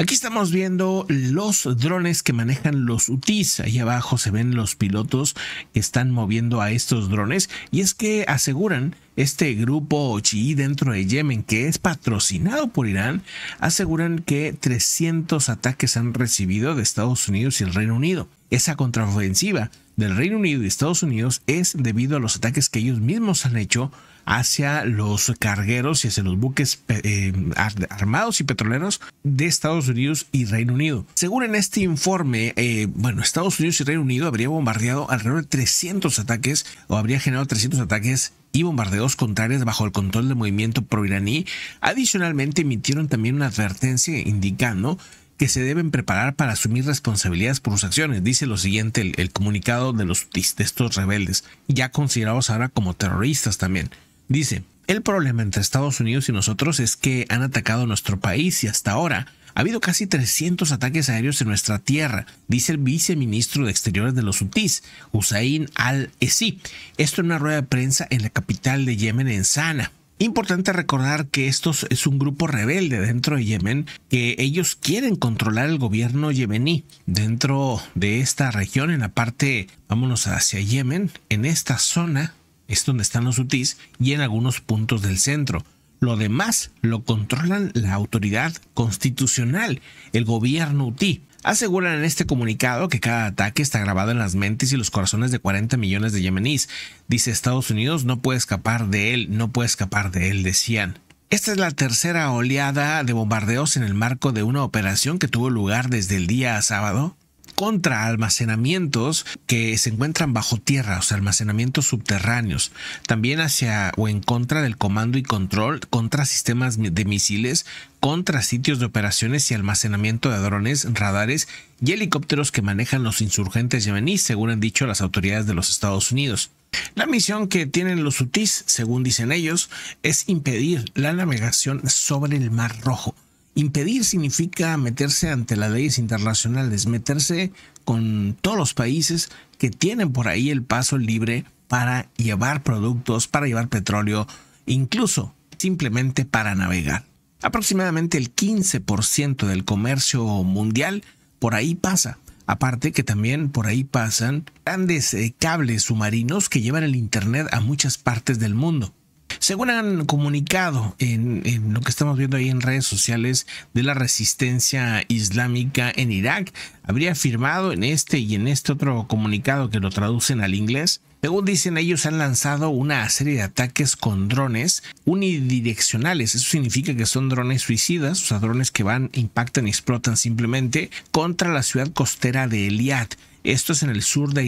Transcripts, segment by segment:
Aquí estamos viendo los drones que manejan los UTIs. Ahí abajo se ven los pilotos que están moviendo a estos drones. Y es que aseguran este grupo chií dentro de Yemen, que es patrocinado por Irán, aseguran que 300 ataques han recibido de Estados Unidos y el Reino Unido. Esa contraofensiva del Reino Unido y Estados Unidos es debido a los ataques que ellos mismos han hecho hacia los cargueros y hacia los buques eh, armados y petroleros de Estados Unidos y Reino Unido. Según en este informe, eh, bueno, Estados Unidos y Reino Unido habría bombardeado alrededor de 300 ataques o habría generado 300 ataques y bombardeos contrarios bajo el control del movimiento proiraní. Adicionalmente emitieron también una advertencia indicando que se deben preparar para asumir responsabilidades por sus acciones. Dice lo siguiente el, comunicado de, los, de estos rebeldes, ya considerados ahora como terroristas también. Dice, el problema entre Estados Unidos y nosotros es que han atacado nuestro país y hasta ahora ha habido casi 300 ataques aéreos en nuestra tierra, dice el viceministro de Exteriores de los UTIs, Hussein al-Esi. Esto en una rueda de prensa en la capital de Yemen, en Sanaa. Importante recordar que esto es un grupo rebelde dentro de Yemen, que ellos quieren controlar el gobierno yemení dentro de esta región, en la parte, vámonos hacia Yemen, en esta zona es donde están los hutíes y en algunos puntos del centro. Lo demás lo controlan la autoridad constitucional, el gobierno hutí. Aseguran en este comunicado que cada ataque está grabado en las mentes y los corazones de 40 millones de yemeníes. Dice Estados Unidos no puede escapar de él, no puede escapar de él, decían. Esta es la tercera oleada de bombardeos en el marco de una operación que tuvo lugar desde el día sábado contra almacenamientos que se encuentran bajo tierra, o sea, almacenamientos subterráneos, también hacia o en contra del comando y control, contra sistemas de misiles, contra sitios de operaciones y almacenamiento de drones, radares y helicópteros que manejan los insurgentes yemeníes, según han dicho las autoridades de los Estados Unidos. La misión que tienen los UTIs, según dicen ellos, es impedir la navegación sobre el Mar Rojo Impedir significa meterse ante las leyes internacionales, meterse con todos los países que tienen por ahí el paso libre para llevar productos, para llevar petróleo, incluso simplemente para navegar. Aproximadamente el 15% del comercio mundial por ahí pasa. Aparte que también por ahí pasan grandes eh, cables submarinos que llevan el Internet a muchas partes del mundo. Según han comunicado en, lo que estamos viendo ahí en redes sociales de la resistencia islámica en Irak, habría afirmado en este y en este otro comunicado que lo traducen al inglés. Según dicen ellos han lanzado una serie de ataques con drones unidireccionales. Eso significa que son drones suicidas, o sea, drones que van, impactan y explotan simplemente contra la ciudad costera de Eliad. Esto es en el sur de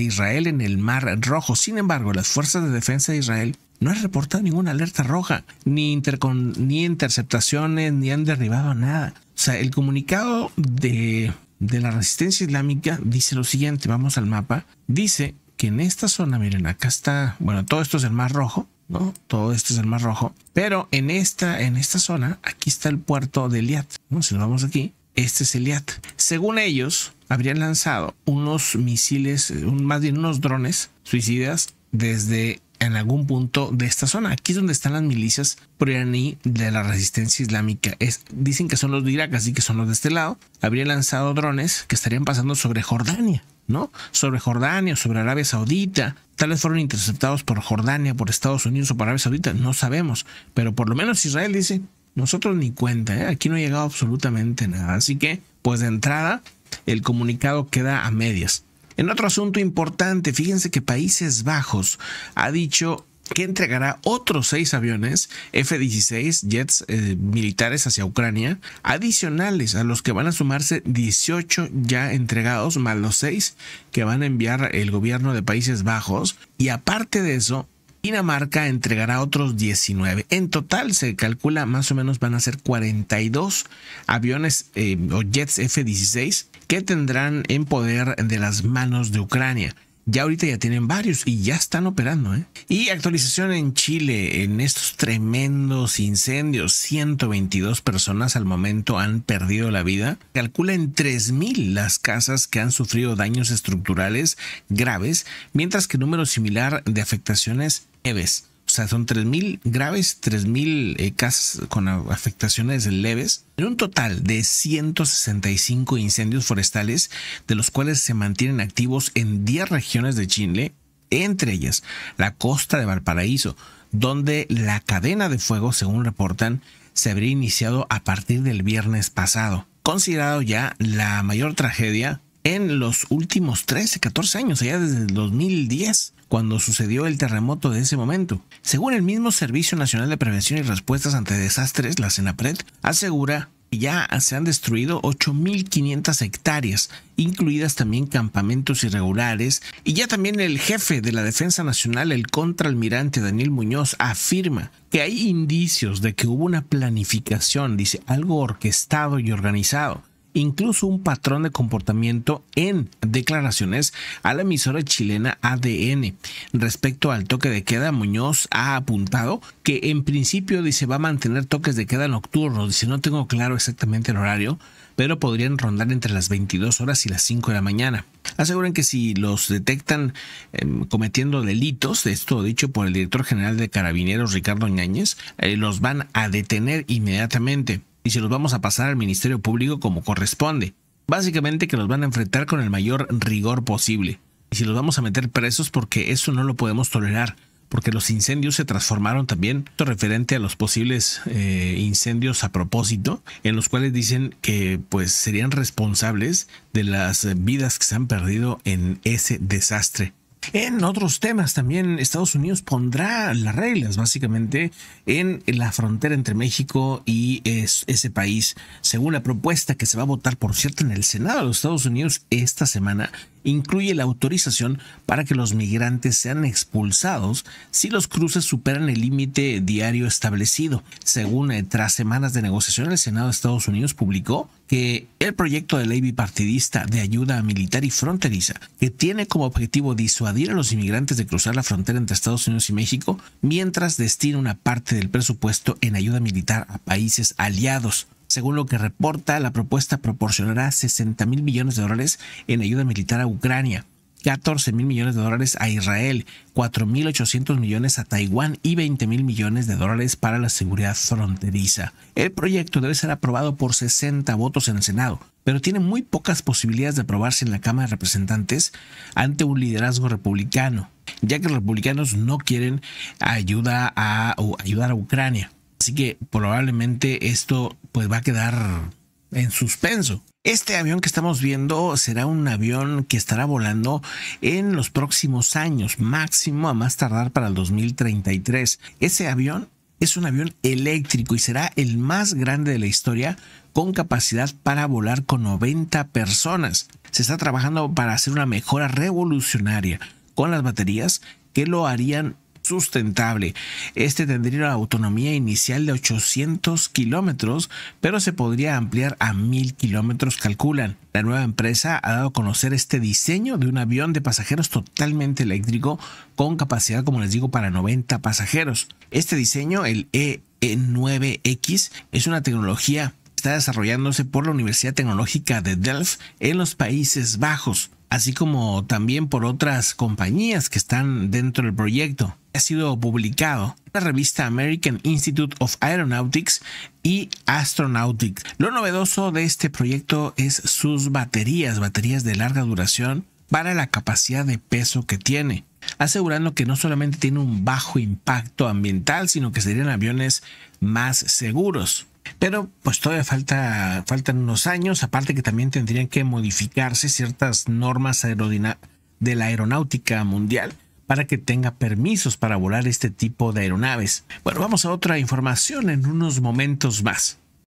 Israel, en el Mar Rojo. Sin embargo, las fuerzas de defensa de Israel no ha reportado ninguna alerta roja, ni, intercon ni interceptaciones, ni han derribado nada. O sea, el comunicado de, de la resistencia islámica dice lo siguiente, vamos al mapa, dice que en esta zona, miren, acá está, bueno, todo esto es el Mar Rojo, ¿no? Todo esto es el Mar Rojo, pero en esta, en esta zona, aquí está el puerto de Eliat, Si nos vamos aquí, este es Eliat. Según ellos, habrían lanzado unos misiles, más bien unos drones suicidas desde en algún punto de esta zona. Aquí es donde están las milicias iraní de la resistencia islámica. dicen que son los de Irak, así que son los de este lado. Habría lanzado drones que estarían pasando sobre Jordania, ¿no? Sobre Jordania, sobre Arabia Saudita. tales fueron interceptados por Jordania, por Estados Unidos o por Arabia Saudita, no sabemos. Pero por lo menos Israel dice, nosotros ni cuenta, ¿eh? aquí no ha llegado absolutamente nada. Así que, pues de entrada, el comunicado queda a medias. En otro asunto importante, fíjense que Países Bajos ha dicho que entregará otros seis aviones F-16 jets eh, militares hacia Ucrania, adicionales a los que van a sumarse 18 ya entregados, más los seis que van a enviar el gobierno de Países Bajos. Y aparte de eso, Dinamarca entregará otros 19. En total se calcula más o menos van a ser 42 aviones eh, o jets F-16 que tendrán en poder de las manos de Ucrania. Ya ahorita ya tienen varios y ya están operando. ¿eh? Y actualización en Chile, en estos tremendos incendios, 122 personas al momento han perdido la vida. Calcula en 3.000 las casas que han sufrido daños estructurales graves, mientras que número similar de afectaciones leves sea, son 3.000 graves, 3.000 casas eh, casos con afectaciones leves, en un total de 165 incendios forestales, de los cuales se mantienen activos en 10 regiones de Chile, entre ellas la costa de Valparaíso, donde la cadena de fuego, según reportan, se habría iniciado a partir del viernes pasado, considerado ya la mayor tragedia en los últimos 13, 14 años, allá desde el 2010, cuando sucedió el terremoto de ese momento. Según el mismo Servicio Nacional de Prevención y Respuestas ante Desastres, la CENAPRED, asegura que ya se han destruido 8.500 hectáreas, incluidas también campamentos irregulares, y ya también el jefe de la Defensa Nacional, el contraalmirante Daniel Muñoz, afirma que hay indicios de que hubo una planificación, dice, algo orquestado y organizado incluso un patrón de comportamiento en declaraciones a la emisora chilena ADN. Respecto al toque de queda, Muñoz ha apuntado que en principio dice va a mantener toques de queda nocturnos, dice no tengo claro exactamente el horario, pero podrían rondar entre las 22 horas y las 5 de la mañana. Aseguran que si los detectan em, cometiendo delitos, esto dicho por el director general de Carabineros Ricardo Ñáñez, eh, los van a detener inmediatamente y si los vamos a pasar al Ministerio Público como corresponde. Básicamente que los van a enfrentar con el mayor rigor posible. Y si los vamos a meter presos porque eso no lo podemos tolerar, porque los incendios se transformaron también, esto referente a los posibles eh, incendios a propósito, en los cuales dicen que pues serían responsables de las vidas que se han perdido en ese desastre. En otros temas también Estados Unidos pondrá las reglas básicamente en la frontera entre México y ese país, según la propuesta que se va a votar, por cierto, en el Senado de los Estados Unidos esta semana incluye la autorización para que los migrantes sean expulsados si los cruces superan el límite diario establecido. Según eh, tras semanas de negociación, el Senado de Estados Unidos publicó que el proyecto de ley bipartidista de ayuda militar y fronteriza, que tiene como objetivo disuadir a los inmigrantes de cruzar la frontera entre Estados Unidos y México, mientras destina una parte del presupuesto en ayuda militar a países aliados. Según lo que reporta, la propuesta proporcionará 60 mil millones de dólares en ayuda militar a Ucrania, 14 mil millones de dólares a Israel, 4.800 millones a Taiwán y 20 mil millones de dólares para la seguridad fronteriza. El proyecto debe ser aprobado por 60 votos en el Senado, pero tiene muy pocas posibilidades de aprobarse en la Cámara de Representantes ante un liderazgo republicano, ya que los republicanos no quieren ayuda a, ayudar a Ucrania. Así que probablemente esto pues va a quedar en suspenso. Este avión que estamos viendo será un avión que estará volando en los próximos años, máximo a más tardar para el 2033. Ese avión es un avión eléctrico y será el más grande de la historia con capacidad para volar con 90 personas. Se está trabajando para hacer una mejora revolucionaria con las baterías que lo harían sustentable. Este tendría una autonomía inicial de 800 kilómetros, pero se podría ampliar a 1000 kilómetros, calculan. La nueva empresa ha dado a conocer este diseño de un avión de pasajeros totalmente eléctrico con capacidad, como les digo, para 90 pasajeros. Este diseño, el e 9 x es una tecnología está desarrollándose por la Universidad Tecnológica de Delft en los Países Bajos así como también por otras compañías que están dentro del proyecto. Ha sido publicado en la revista American Institute of Aeronautics y Astronautics. Lo novedoso de este proyecto es sus baterías, baterías de larga duración para la capacidad de peso que tiene, asegurando que no solamente tiene un bajo impacto ambiental, sino que serían aviones más seguros. Pero pues todavía falta, faltan unos años, aparte que también tendrían que modificarse ciertas normas de la aeronáutica mundial para que tenga permisos para volar este tipo de aeronaves. Bueno, vamos a otra información en unos momentos más.